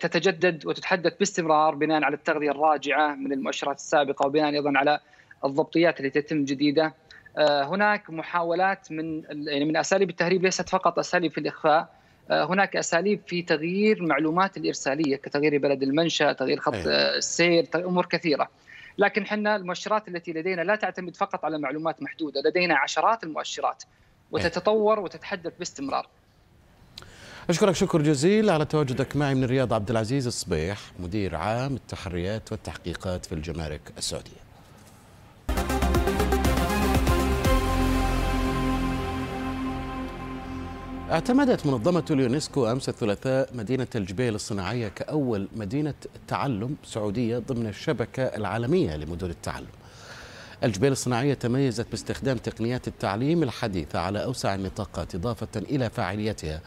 تتجدد وتتحدث باستمرار بناء على التغذيه الراجعه من المؤشرات السابقه وبناء ايضا على الضبطيات التي تتم جديده آه، هناك محاولات من يعني من اساليب التهريب ليست فقط اساليب في الاخفاء آه، هناك اساليب في تغيير معلومات الارساليه كتغيير بلد المنشا تغيير خط إيه. آه، السير امور كثيره لكن احنا المؤشرات التي لدينا لا تعتمد فقط على معلومات محدوده لدينا عشرات المؤشرات إيه. وتتطور وتتحدث باستمرار اشكرك شكر جزيل على تواجدك معي من الرياض عبد العزيز الصبيح مدير عام التحريات والتحقيقات في الجمارك السعوديه اعتمدت منظمة اليونسكو أمس الثلاثاء مدينة الجبيل الصناعية كأول مدينة تعلم سعودية ضمن الشبكة العالمية لمدن التعلم الجبيل الصناعية تميزت باستخدام تقنيات التعليم الحديثة على أوسع النطاقات إضافة إلى فاعليتها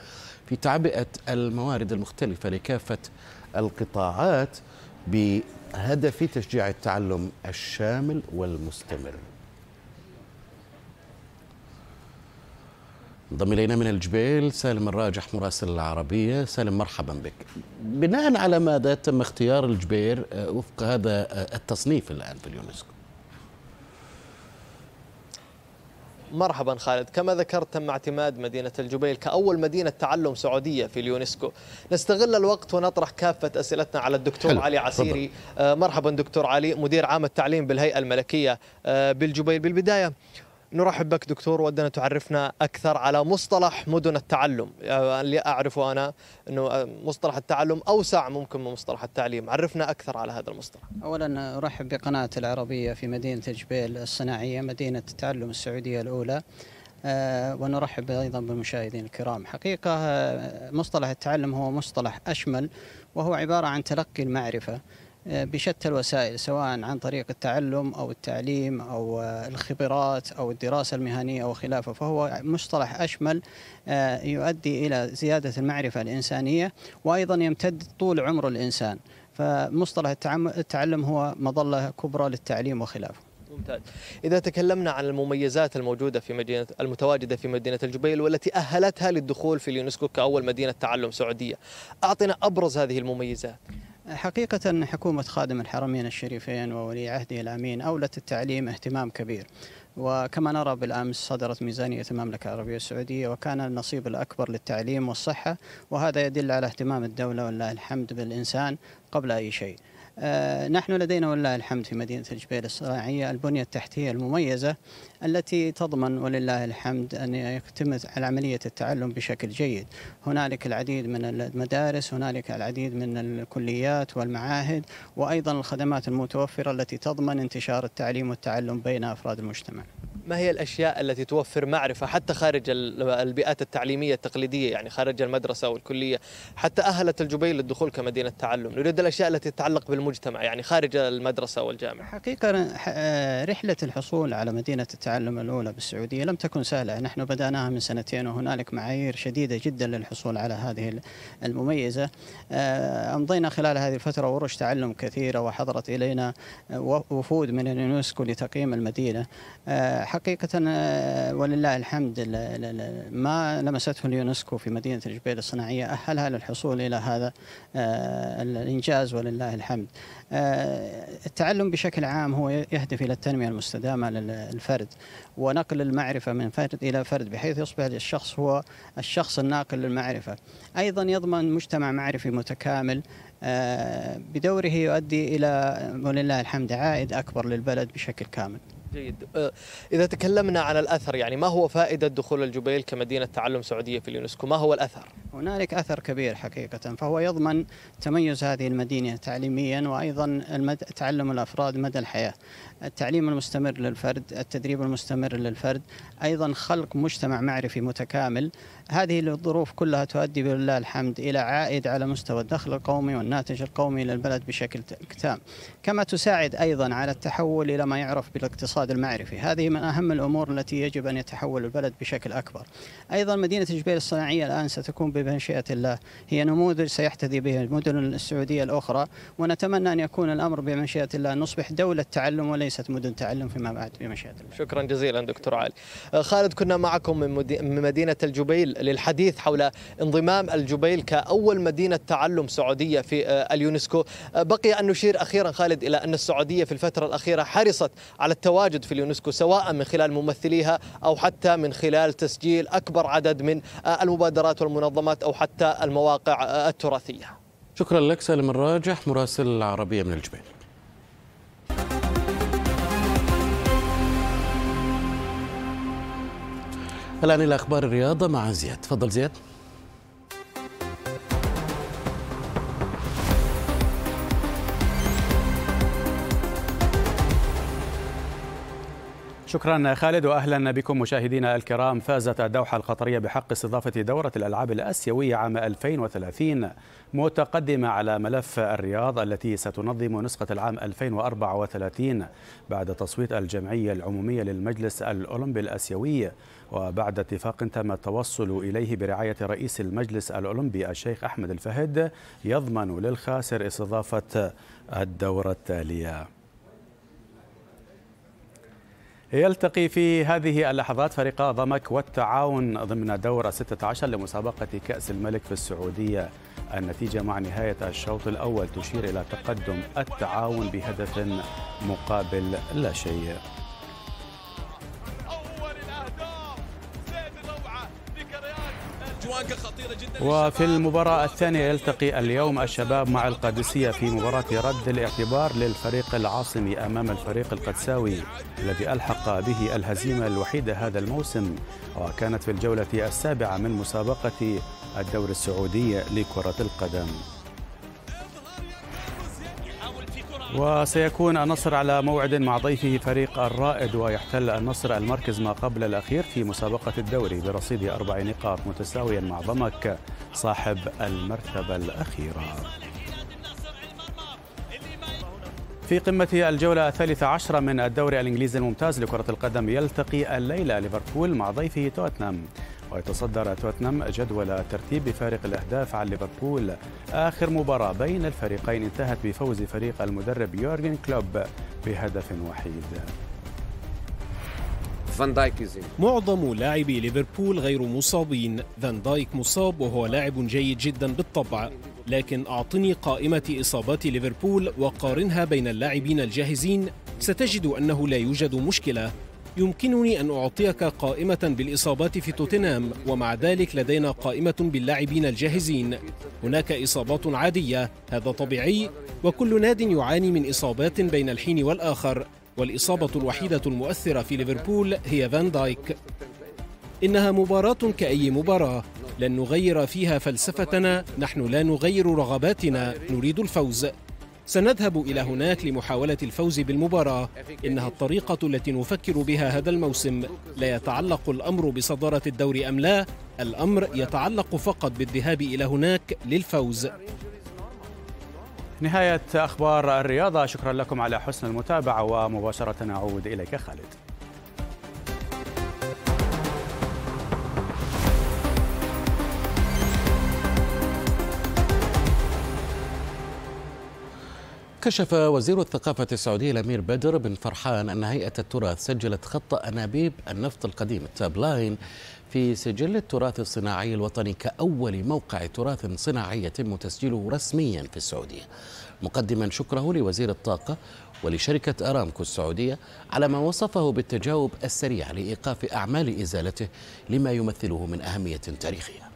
في تعبئة الموارد المختلفة لكافة القطاعات بهدف تشجيع التعلم الشامل والمستمر انضم الينا من الجبيل سالم الراجح مراسل العربيه سالم مرحبا بك بناء على ماذا تم اختيار الجبير آه، وفق هذا آه، التصنيف الان في اليونسكو مرحبا خالد كما ذكرت تم اعتماد مدينة الجبيل كأول مدينة تعلم سعودية في اليونسكو نستغل الوقت ونطرح كافة أسئلتنا على الدكتور حلو. علي عسيري آه، مرحبا دكتور علي مدير عام التعليم بالهيئة الملكية بالجبيل بالبداية نرحب بك دكتور ودنا تعرفنا اكثر على مصطلح مدن التعلم اللي اعرفه انا انه آه، مصطلح التعلم اوسع ممكن من مصطلح التعليم، عرفنا اكثر على هذا المصطلح. اولا ارحب بقناه العربيه في مدينه الجبيل الصناعيه مدينه التعلم السعوديه الاولى. آه، ونرحب ايضا بالمشاهدين الكرام. حقيقه آه، مصطلح التعلم هو مصطلح اشمل وهو عباره عن تلقي المعرفه آه، بشتى الوسائل سواء عن طريق التعلم أو التعليم أو آه، الخبرات أو الدراسة المهنية أو خلافه فهو مصطلح أشمل آه، يؤدي إلى زيادة المعرفة الإنسانية وأيضا يمتد طول عمر الإنسان فمصطلح التعلم هو مظلة كبرى للتعليم وخلافه ممتاز إذا تكلمنا عن المميزات الموجودة في مدينة المتواجدة في مدينة الجبيل والتي أهلتها للدخول في اليونسكو كأول مدينة تعلم سعودية أعطنا أبرز هذه المميزات حقيقة حكومة خادم الحرمين الشريفين وولي عهده الأمين أولت التعليم اهتمام كبير وكما نرى بالأمس صدرت ميزانية المملكة العربية السعودية وكان النصيب الأكبر للتعليم والصحة وهذا يدل على اهتمام الدولة والله الحمد بالإنسان قبل أي شيء آه، نحن لدينا ولله الحمد في مدينة الجبيل الصناعية البنية التحتية المميزة التي تضمن ولله الحمد أن يتم عملية التعلم بشكل جيد هنالك العديد من المدارس هنالك العديد من الكليات والمعاهد وأيضا الخدمات المتوفرة التي تضمن انتشار التعليم والتعلم بين أفراد المجتمع ما هي الأشياء التي توفر معرفة حتى خارج البيئات التعليمية التقليدية يعني خارج المدرسة والكلية حتى أهلت الجبيل للدخول كمدينة تعلم نريد الأشياء التي تتعلق بالمجتمع يعني خارج المدرسة والجامعة حقيقة آه، رحلة الحصول على مدينة التعلم التعلم الأولى بالسعودية لم تكن سهلة نحن بدأناها من سنتين وهنالك معايير شديدة جدا للحصول على هذه المميزة آه، أمضينا خلال هذه الفترة ورش تعلم كثيرة وحضرت إلينا آه، وفود من اليونسكو لتقييم المدينة آه، حقيقة ولله الحمد ما لمسته اليونسكو في مدينة الجبيل الصناعية أهلها للحصول إلى هذا الإنجاز ولله الحمد آه، التعلم بشكل عام هو يهدف إلى التنمية المستدامة للفرد ونقل المعرفة من فرد إلى فرد بحيث يصبح الشخص هو الشخص الناقل للمعرفة أيضا يضمن مجتمع معرفي متكامل آه، بدوره يؤدي إلى ولله الحمد عائد أكبر للبلد بشكل كامل جيد أه، إذا تكلمنا عن الأثر يعني ما هو فائدة دخول الجبيل كمدينة تعلم سعودية في اليونسكو ما هو الأثر؟ هنالك أثر كبير حقيقة فهو يضمن تميز هذه المدينة تعليميا وأيضا المد... تعلم الأفراد مدى الحياة التعليم المستمر للفرد التدريب المستمر للفرد أيضا خلق مجتمع معرفي متكامل هذه الظروف كلها تؤدي بالله الحمد إلى عائد على مستوى الدخل القومي والناتج القومي للبلد بشكل تام كما تساعد أيضا على التحول إلى ما يعرف بالاقتصاد الاقتصاد المعرفي هذه من أهم الأمور التي يجب أن يتحول البلد بشكل أكبر أيضا مدينة جبيل الصناعية الآن ستكون بمشيئة الله هي نموذج سيحتذي به المدن السعودية الأخرى ونتمنى أن يكون الأمر بمشيئة الله نصبح دولة تعلم وليست مدن تعلم فيما بعد بمشيئة الله شكرا جزيلا دكتور علي آه، خالد كنا معكم من مدينة الجبيل للحديث حول انضمام الجبيل كأول مدينة تعلم سعودية في آه، اليونسكو آه، بقي أن نشير أخيرا خالد إلى أن السعودية في الفترة الأخيرة حرصت على التواجد التواجد في اليونسكو سواء من خلال ممثليها أو حتى من خلال تسجيل أكبر عدد من آه، المبادرات والمنظمات أو حتى المواقع آه، التراثية شكرا لك سالم الراجح مراسل العربية من الجبيل الآن إلى أخبار الرياضة مع زياد تفضل زياد شكرا خالد واهلا بكم مشاهدينا الكرام فازت الدوحه القطريه بحق استضافه دوره الالعاب الاسيويه عام 2030 متقدمه على ملف الرياض التي ستنظم نسخه العام 2034 بعد تصويت الجمعيه العموميه للمجلس الاولمبي الاسيوي وبعد اتفاق تم التوصل اليه برعايه رئيس المجلس الاولمبي الشيخ احمد الفهد يضمن للخاسر استضافه الدوره التاليه يلتقي في هذه اللحظات فريق ضمك والتعاون ضمن دورة 16 لمسابقة كأس الملك في السعودية النتيجة مع نهاية الشوط الأول تشير إلى تقدم التعاون بهدف مقابل لا شيء وفي المباراة الثانية يلتقي اليوم الشباب مع القادسية في مباراة رد الاعتبار للفريق العاصمي أمام الفريق القدساوي الذي ألحق به الهزيمة الوحيدة هذا الموسم وكانت في الجولة السابعة من مسابقة الدوري السعودي لكرة القدم وسيكون النصر على موعد مع ضيفه فريق الرائد ويحتل النصر المركز ما قبل الأخير في مسابقة الدوري برصيد أربع نقاط متساويا مع ضمك صاحب المرتبة الأخيرة في قمة الجولة الثالثة عشرة من الدوري الإنجليزي الممتاز لكرة القدم يلتقي الليلة ليفربول مع ضيفه توتنهام ويتصدر توتنهام جدول الترتيب بفارق الأهداف عن ليفربول آخر مباراة بين الفريقين انتهت بفوز فريق المدرب يورجن كلوب بهدف وحيد فان دايك معظم لاعبي ليفربول غير مصابين فان دايك مصاب وهو لاعب جيد جدا بالطبع لكن أعطني قائمة إصابات ليفربول وقارنها بين اللاعبين الجاهزين ستجد أنه لا يوجد مشكلة يمكنني أن أعطيك قائمة بالإصابات في توتنهام ومع ذلك لدينا قائمة باللاعبين الجاهزين هناك إصابات عادية هذا طبيعي وكل ناد يعاني من إصابات بين الحين والآخر والإصابة الوحيدة المؤثرة في ليفربول هي فان دايك إنها مباراة كأي مباراة لن نغير فيها فلسفتنا نحن لا نغير رغباتنا نريد الفوز سنذهب إلى هناك لمحاولة الفوز بالمباراة إنها الطريقة التي نفكر بها هذا الموسم لا يتعلق الأمر بصدارة الدور أم لا الأمر يتعلق فقط بالذهاب إلى هناك للفوز نهاية أخبار الرياضة شكرا لكم على حسن المتابعة ومباشرة أعود إليك خالد كشف وزير الثقافة السعودي الأمير بدر بن فرحان أن هيئة التراث سجلت خط أنابيب النفط القديم التابلاين في سجل التراث الصناعي الوطني كأول موقع تراث صناعي يتم تسجيله رسميا في السعودية مقدما شكره لوزير الطاقة ولشركة أرامكو السعودية على ما وصفه بالتجاوب السريع لإيقاف أعمال إزالته لما يمثله من أهمية تاريخية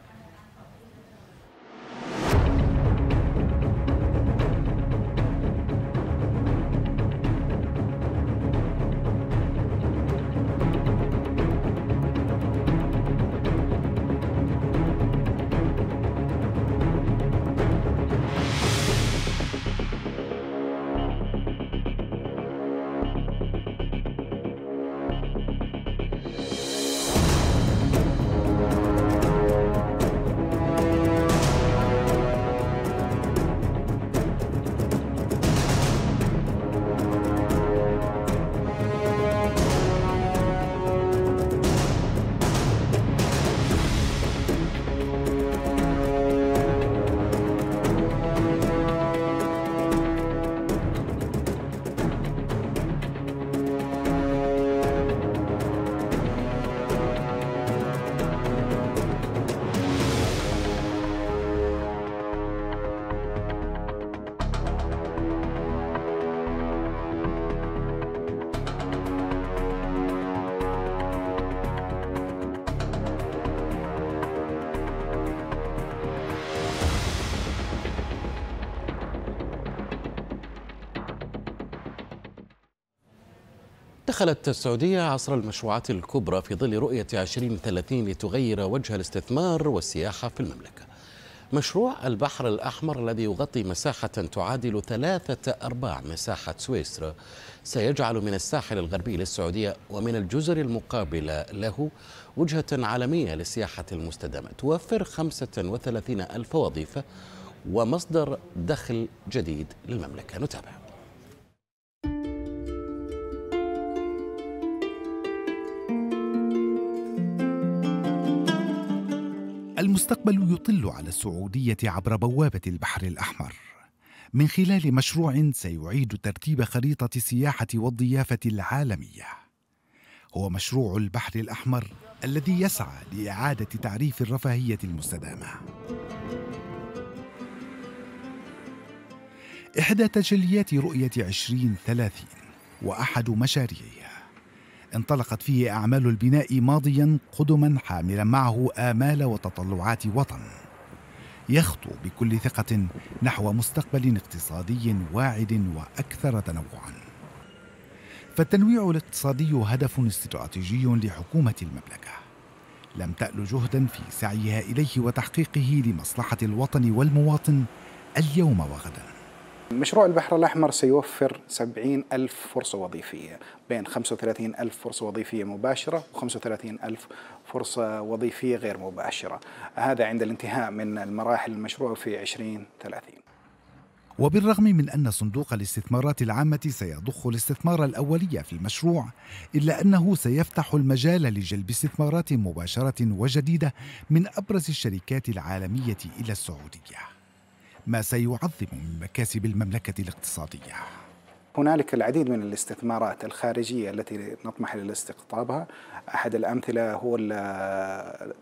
دخلت السعودية عصر المشروعات الكبرى في ظل رؤية 2030 لتغير وجه الاستثمار والسياحة في المملكة مشروع البحر الأحمر الذي يغطي مساحة تعادل ثلاثة أرباع مساحة سويسرا سيجعل من الساحل الغربي للسعودية ومن الجزر المقابلة له وجهة عالمية للسياحة المستدامة توفر 35 ألف وظيفة ومصدر دخل جديد للمملكة نتابع المستقبل يطل على السعودية عبر بوابة البحر الأحمر من خلال مشروع سيعيد ترتيب خريطة السياحة والضيافة العالمية. هو مشروع البحر الأحمر الذي يسعى لإعادة تعريف الرفاهية المستدامة. إحدى تجليات رؤية 2030 وأحد مشاريعها انطلقت فيه أعمال البناء ماضيا قدما حاملا معه آمال وتطلعات وطن يخطو بكل ثقة نحو مستقبل اقتصادي واعد وأكثر تنوعا فالتنويع الاقتصادي هدف استراتيجي لحكومة المملكة لم تأل جهدا في سعيها إليه وتحقيقه لمصلحة الوطن والمواطن اليوم وغدا مشروع البحر الأحمر سيوفر 70 ألف فرصة وظيفية بين 35 ألف فرصة وظيفية مباشرة و35 ألف فرصة وظيفية غير مباشرة هذا عند الانتهاء من المراحل المشروع في 2030 وبالرغم من أن صندوق الاستثمارات العامة سيضخ الاستثمار الأولي في المشروع إلا أنه سيفتح المجال لجلب استثمارات مباشرة وجديدة من أبرز الشركات العالمية إلى السعودية ما سيعظم من مكاسب المملكة الاقتصادية هنالك العديد من الاستثمارات الخارجية التي نطمح للاستقطابها أحد الأمثلة هو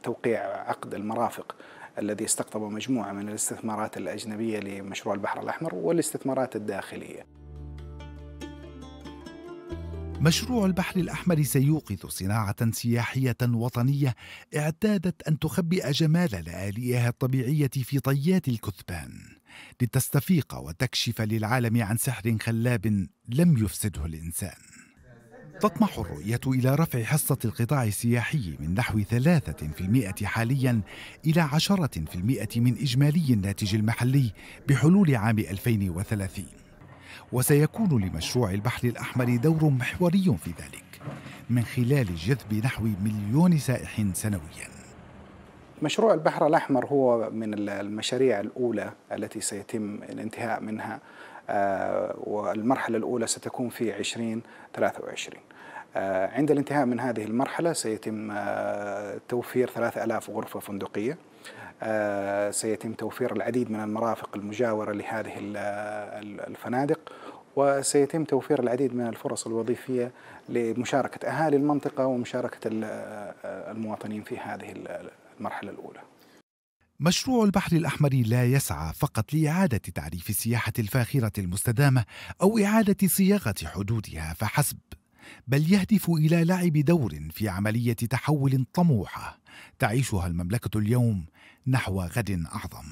توقيع عقد المرافق الذي استقطب مجموعة من الاستثمارات الأجنبية لمشروع البحر الأحمر والاستثمارات الداخلية مشروع البحر الأحمر سيوقظ صناعة سياحية وطنية اعتادت أن تخبئ جمال لآلئها الطبيعية في طيات الكثبان لتستفيق وتكشف للعالم عن سحر خلاب لم يفسده الإنسان تطمح الرؤية إلى رفع حصة القطاع السياحي من نحو 3% حاليا إلى 10% من إجمالي الناتج المحلي بحلول عام 2030 وسيكون لمشروع البحر الأحمر دور محوري في ذلك من خلال جذب نحو مليون سائح سنويا مشروع البحر الأحمر هو من المشاريع الأولى التي سيتم الانتهاء منها آه، والمرحلة الأولى ستكون في 2023 آه، عند الانتهاء من هذه المرحلة سيتم آه، توفير 3000 غرفة فندقية سيتم توفير العديد من المرافق المجاورة لهذه الفنادق وسيتم توفير العديد من الفرص الوظيفية لمشاركة أهالي المنطقة ومشاركة المواطنين في هذه المرحلة الأولى مشروع البحر الأحمر لا يسعى فقط لإعادة تعريف السياحة الفاخرة المستدامة أو إعادة صياغة حدودها فحسب بل يهدف إلى لعب دور في عملية تحول طموحة تعيشها المملكة اليوم نحو غد أعظم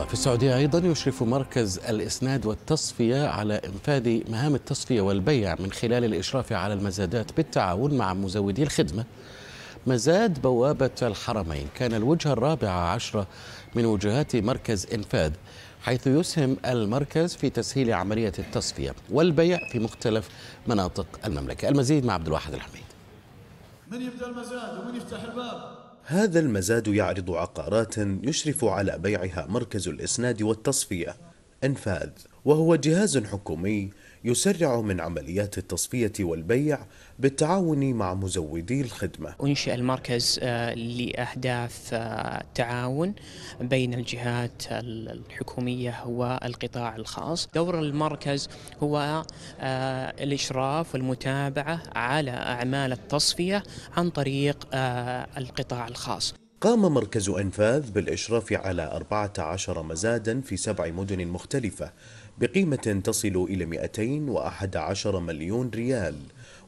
وفي السعودية أيضا يشرف مركز الإسناد والتصفية على إنفاذ مهام التصفية والبيع من خلال الإشراف على المزادات بالتعاون مع مزودي الخدمة مزاد بوابة الحرمين كان الوجهة الرابعة عشرة من وجهات مركز إنفاذ حيث يسهم المركز في تسهيل عملية التصفية والبيع في مختلف مناطق المملكة المزيد مع عبد الواحد الحميد من يبدأ المزاد ومن يفتح الباب هذا المزاد يعرض عقارات يشرف على بيعها مركز الإسناد والتصفية أنفاذ وهو جهاز حكومي يسرع من عمليات التصفية والبيع بالتعاون مع مزودي الخدمة أنشئ المركز آه، لأهداف التعاون آه، بين الجهات الحكومية والقطاع الخاص دور المركز هو آه، الإشراف والمتابعة على أعمال التصفية عن طريق القطاع الخاص قام مركز أنفاذ بالإشراف على 14 مزادا في سبع مدن مختلفة بقيمة تصل إلى 211 مليون ريال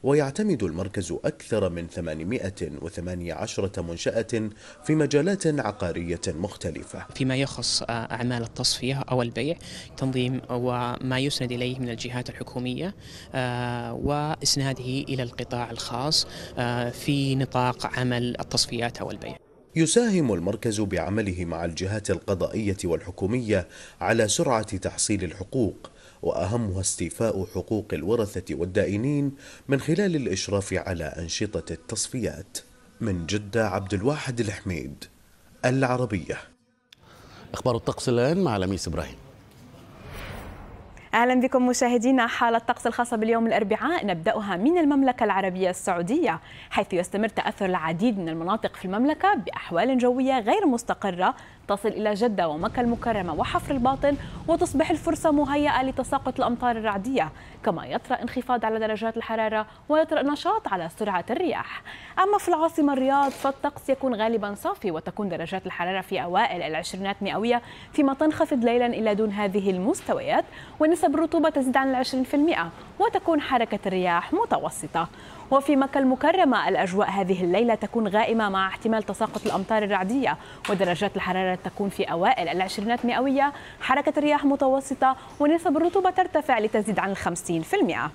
ويعتمد المركز أكثر من 818 منشأة في مجالات عقارية مختلفة فيما يخص آه، أعمال التصفية أو البيع تنظيم وما يسند إليه من الجهات الحكومية آه، وإسناده إلى القطاع الخاص آه، في نطاق عمل التصفيات أو البيع يساهم المركز بعمله مع الجهات القضائية والحكومية على سرعة تحصيل الحقوق وأهمها استيفاء حقوق الورثة والدائنين من خلال الإشراف على أنشطة التصفيات من جدة عبد الواحد الحميد العربية أخبار الطقس الآن مع لميس إبراهيم اهلا بكم مشاهدينا حاله الطقس الخاصه باليوم الاربعاء نبداها من المملكه العربيه السعوديه حيث يستمر تاثر العديد من المناطق في المملكه باحوال جويه غير مستقره تصل إلى جدة ومكة المكرمة وحفر الباطن وتصبح الفرصة مهيئة لتساقط الأمطار الرعدية كما يطرأ انخفاض على درجات الحرارة ويطرأ نشاط على سرعة الرياح أما في العاصمة الرياض فالطقس يكون غالبا صافي وتكون درجات الحرارة في أوائل العشرينات مئوية فيما تنخفض ليلا إلى دون هذه المستويات ونسب الرطوبة تزيد عن العشرين في المئة وتكون حركة الرياح متوسطة وفي مكة المكرمة الأجواء هذه الليلة تكون غائمة مع احتمال تساقط الأمطار الرعدية ودرجات الحرارة تكون في أوائل العشرينات مئوية حركة الرياح متوسطة ونسب الرطوبة ترتفع لتزيد عن الخمسين في المئة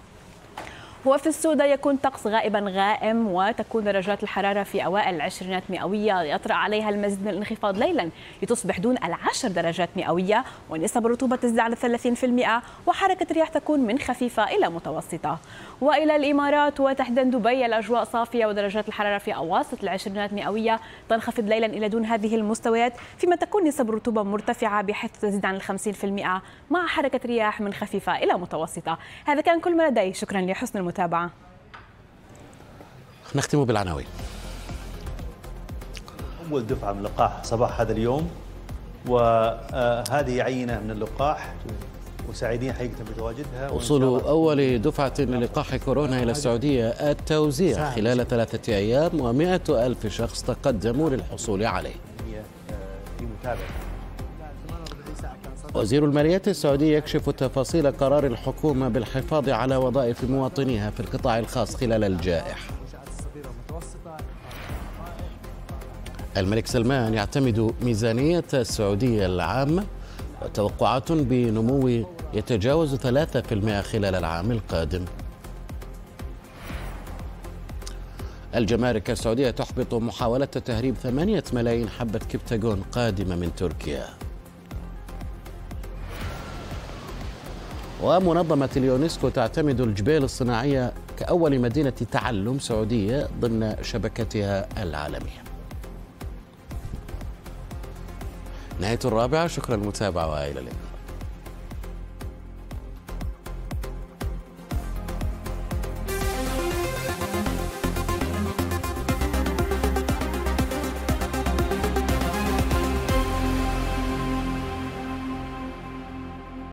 وفي السودة يكون طقس غائبا غائم وتكون درجات الحرارة في أوائل العشرينات مئوية يطرأ عليها المزيد من الانخفاض ليلا لتصبح دون العشر درجات مئوية ونسب الرطوبة تزيد على 30% وحركة الرياح تكون من خفيفة إلى متوسطة والى الامارات وتحديدا دبي الاجواء صافيه ودرجات الحراره في اواسط العشرينات مئويه تنخفض ليلا الى دون هذه المستويات فيما تكون نسب الرطوبه مرتفعه بحيث تزيد عن 50% مع حركه رياح من خفيفه الى متوسطه هذا كان كل ما لدي شكرا لحسن المتابعه نختم بالعناوين أول دفعة من لقاح صباح هذا اليوم وهذه عينة من اللقاح وسعيدين حقيقه بتواجدها وصول اول دفعه من لقاح كورونا الى السعوديه التوزيع خلال ثلاثه ايام و الف شخص تقدموا للحصول عليه آه، وزير المالية السعودي يكشف تفاصيل قرار الحكومة بالحفاظ على وظائف مواطنيها في القطاع الخاص خلال الجائحة الملك سلمان يعتمد ميزانية السعودية العامة وتوقعات بنمو يتجاوز 3% خلال العام القادم الجمارك السعودية تحبط محاولة تهريب 8 ملايين حبة كبتاجون قادمة من تركيا ومنظمة اليونسكو تعتمد الجبال الصناعية كأول مدينة تعلم سعودية ضمن شبكتها العالمية نهاية الرابعة شكرا للمتابعة وإلى اللقاء